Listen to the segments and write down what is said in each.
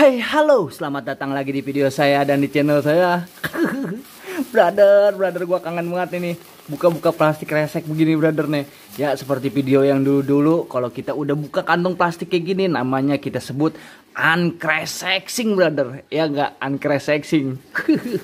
Hai, halo, selamat datang lagi di video saya dan di channel saya Brother, brother gua kangen banget ini Buka-buka plastik resek begini brother nih Ya seperti video yang dulu-dulu Kalau kita udah buka kantong plastik kayak gini Namanya kita sebut uncresexing brother Ya nggak uncresexing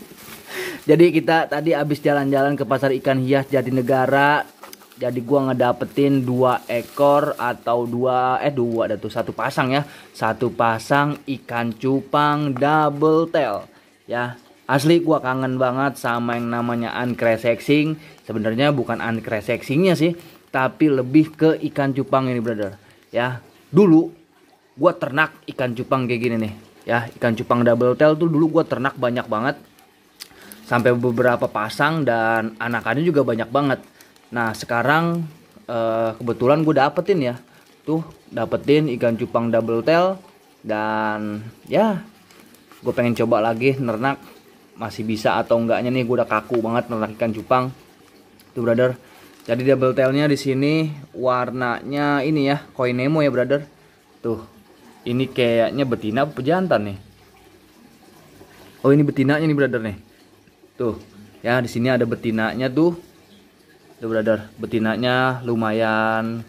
Jadi kita tadi habis jalan-jalan ke pasar ikan hias Jatinegara jadi gua ngedapetin dua ekor atau dua eh dua ada tuh satu pasang ya satu pasang ikan cupang double tail ya asli gua kangen banget sama yang namanya uncresexing sebenarnya bukan uncresexingnya sih tapi lebih ke ikan cupang ini brother ya dulu gua ternak ikan cupang kayak gini nih ya ikan cupang double tail tuh dulu gua ternak banyak banget sampai beberapa pasang dan anakannya juga banyak banget Nah sekarang uh, kebetulan gue dapetin ya tuh dapetin ikan cupang double tail dan ya gue pengen coba lagi nernak masih bisa atau enggaknya nih gue udah kaku banget nernak ikan cupang tuh brother jadi double tailnya di sini warnanya ini ya koi nemo ya brother tuh ini kayaknya betina apa jantan nih oh ini betinanya nih brother nih tuh ya di sini ada betinanya tuh Udah iya, beredar betinanya lumayan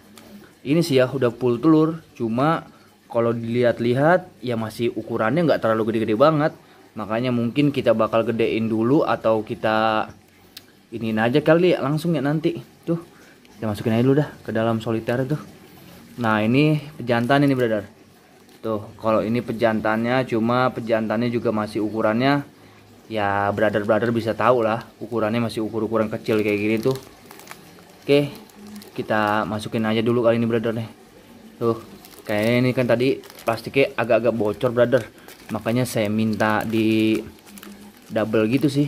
ini sih ya udah full telur. Cuma kalau dilihat-lihat ya masih ukurannya nggak terlalu gede-gede banget. Makanya mungkin kita bakal gedein dulu atau kita ini aja kali ya langsung ya nanti. Tuh, kita masukin aja dulu dah ke dalam soliter tuh. Nah, ini pejantan ini brother. Tuh, kalau ini pejantannya cuma pejantannya juga masih ukurannya ya brother-brother bisa tahu lah ukurannya masih ukur-ukuran kecil kayak gini tuh Oke, kita masukin aja dulu kali ini brother nih. Tuh, kayaknya ini kan tadi plastiknya agak-agak bocor brother. Makanya saya minta di double gitu sih.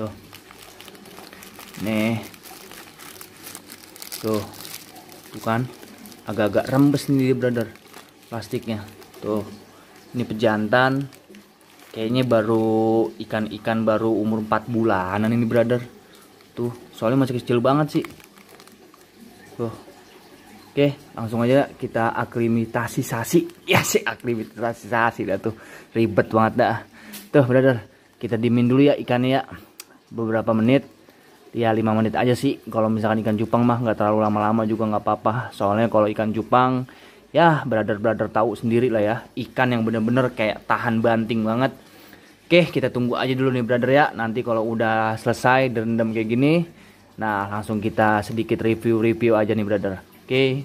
Tuh. Nih. Tuh. Tuh kan agak-agak rembes nih brother plastiknya. Tuh. Ini pejantan kayaknya baru ikan-ikan baru umur 4 bulanan ini brother tuh soalnya masih kecil banget sih tuh Oke, langsung aja kita aklimatisasi. Ya sih, aklimatisasi dah tuh. Ribet banget dah. Tuh, brother, kita dimin dulu ya ikannya ya. Beberapa menit. Ya lima menit aja sih. Kalau misalkan ikan cupang mah nggak terlalu lama-lama juga nggak apa-apa. Soalnya kalau ikan cupang ya brother-brother tahu sendiri lah ya. Ikan yang bener-bener kayak tahan banting banget. Oke, kita tunggu aja dulu nih brother ya. Nanti kalau udah selesai direndam kayak gini, nah langsung kita sedikit review-review aja nih brother. Oke.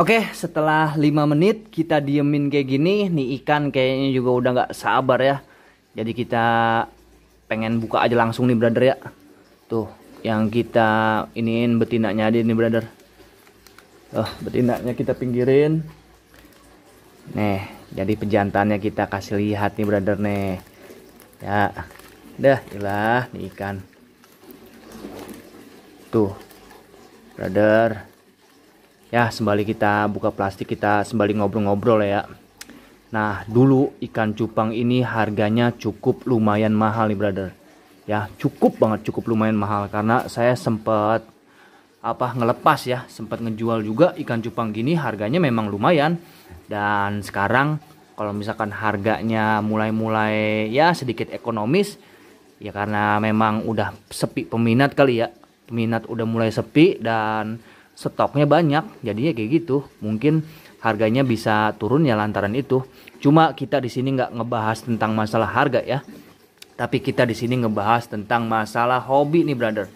Oke, setelah 5 menit kita diemin kayak gini, nih ikan kayaknya juga udah nggak sabar ya. Jadi kita pengen buka aja langsung nih brother ya. Tuh, yang kita iniin betinanya aja nih brother. Oh, betinanya kita pinggirin nih jadi pejantannya kita kasih lihat nih brother nih ya dah ilah nih ikan tuh brother ya sembali kita buka plastik kita sembali ngobrol-ngobrol ya nah dulu ikan cupang ini harganya cukup lumayan mahal nih brother ya cukup banget cukup lumayan mahal karena saya sempat apa ngelepas ya sempat ngejual juga ikan cupang gini harganya memang lumayan dan sekarang kalau misalkan harganya mulai-mulai ya sedikit ekonomis ya karena memang udah sepi peminat kali ya peminat udah mulai sepi dan stoknya banyak jadinya kayak gitu mungkin harganya bisa turun ya lantaran itu cuma kita di sini nggak ngebahas tentang masalah harga ya tapi kita di sini ngebahas tentang masalah hobi nih brother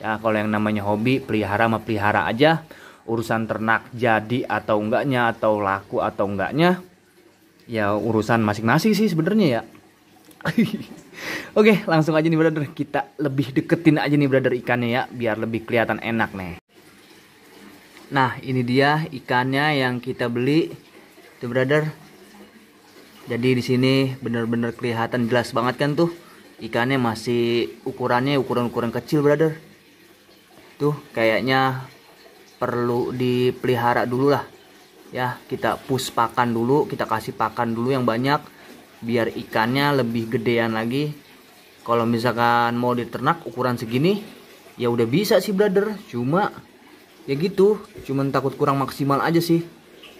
ya kalau yang namanya hobi pelihara mah pelihara aja urusan ternak jadi atau enggaknya atau laku atau enggaknya ya urusan masing-masing sih sebenarnya ya Oke, langsung aja nih brother, kita lebih deketin aja nih brother ikannya ya, biar lebih kelihatan enak nih. Nah, ini dia ikannya yang kita beli. Tuh brother. Jadi di sini bener-bener kelihatan jelas banget kan tuh. Ikannya masih ukurannya ukuran-ukuran kecil brother tuh kayaknya perlu dipelihara dulu lah ya kita push pakan dulu kita kasih pakan dulu yang banyak biar ikannya lebih gedean lagi kalau misalkan mau diternak ukuran segini ya udah bisa sih brother cuma ya gitu cuman takut kurang maksimal aja sih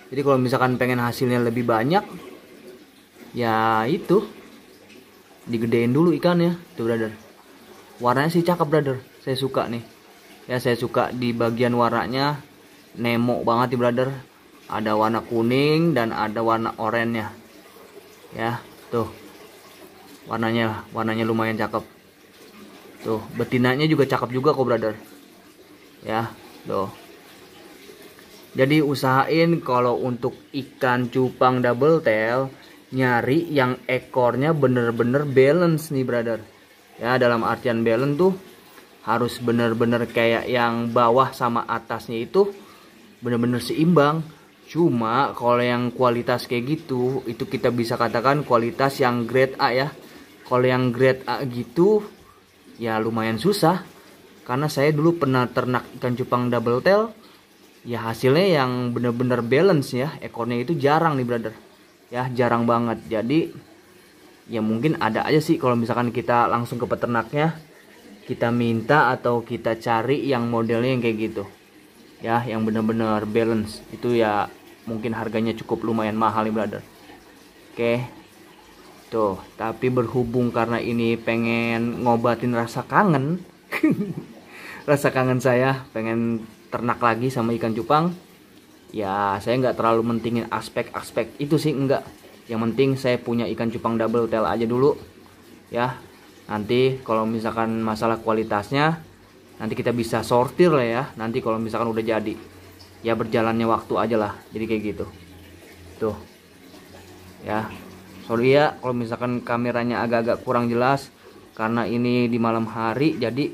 jadi kalau misalkan pengen hasilnya lebih banyak ya itu digedein dulu ikannya tuh brother warnanya sih cakep brother saya suka nih ya saya suka di bagian warnanya nemo banget di brother ada warna kuning dan ada warna oranye ya tuh warnanya warnanya lumayan cakep tuh betinanya juga cakep juga kok brother ya tuh jadi usahain kalau untuk ikan cupang double tail nyari yang ekornya bener-bener balance nih brother ya dalam artian balance tuh harus benar-benar kayak yang bawah sama atasnya itu benar-benar seimbang cuma kalau yang kualitas kayak gitu itu kita bisa katakan kualitas yang grade A ya kalau yang grade A gitu ya lumayan susah karena saya dulu pernah ternak ikan cupang double tail ya hasilnya yang benar-benar balance ya ekornya itu jarang nih brother ya jarang banget jadi ya mungkin ada aja sih kalau misalkan kita langsung ke peternaknya kita minta atau kita cari yang modelnya yang kayak gitu ya yang bener-bener balance itu ya mungkin harganya cukup lumayan mahal nih brother oke tuh tapi berhubung karena ini pengen ngobatin rasa kangen rasa kangen saya pengen ternak lagi sama ikan cupang ya saya nggak terlalu mentingin aspek-aspek itu sih enggak yang penting saya punya ikan cupang double tail aja dulu ya nanti kalau misalkan masalah kualitasnya nanti kita bisa sortir lah ya nanti kalau misalkan udah jadi ya berjalannya waktu aja lah jadi kayak gitu tuh ya sorry ya kalau misalkan kameranya agak-agak kurang jelas karena ini di malam hari jadi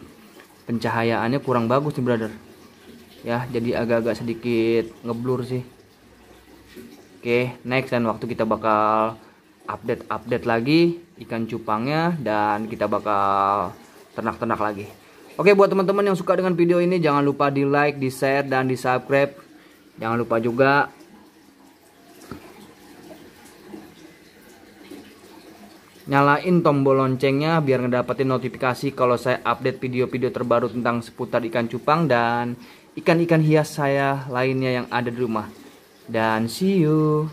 pencahayaannya kurang bagus nih brother ya jadi agak-agak sedikit ngeblur sih oke next dan waktu kita bakal update-update lagi ikan cupangnya dan kita bakal ternak-ternak lagi. Oke buat teman-teman yang suka dengan video ini jangan lupa di like, di share, dan di subscribe. Jangan lupa juga nyalain tombol loncengnya biar ngedapetin notifikasi kalau saya update video-video terbaru tentang seputar ikan cupang dan ikan-ikan hias saya lainnya yang ada di rumah. Dan see you.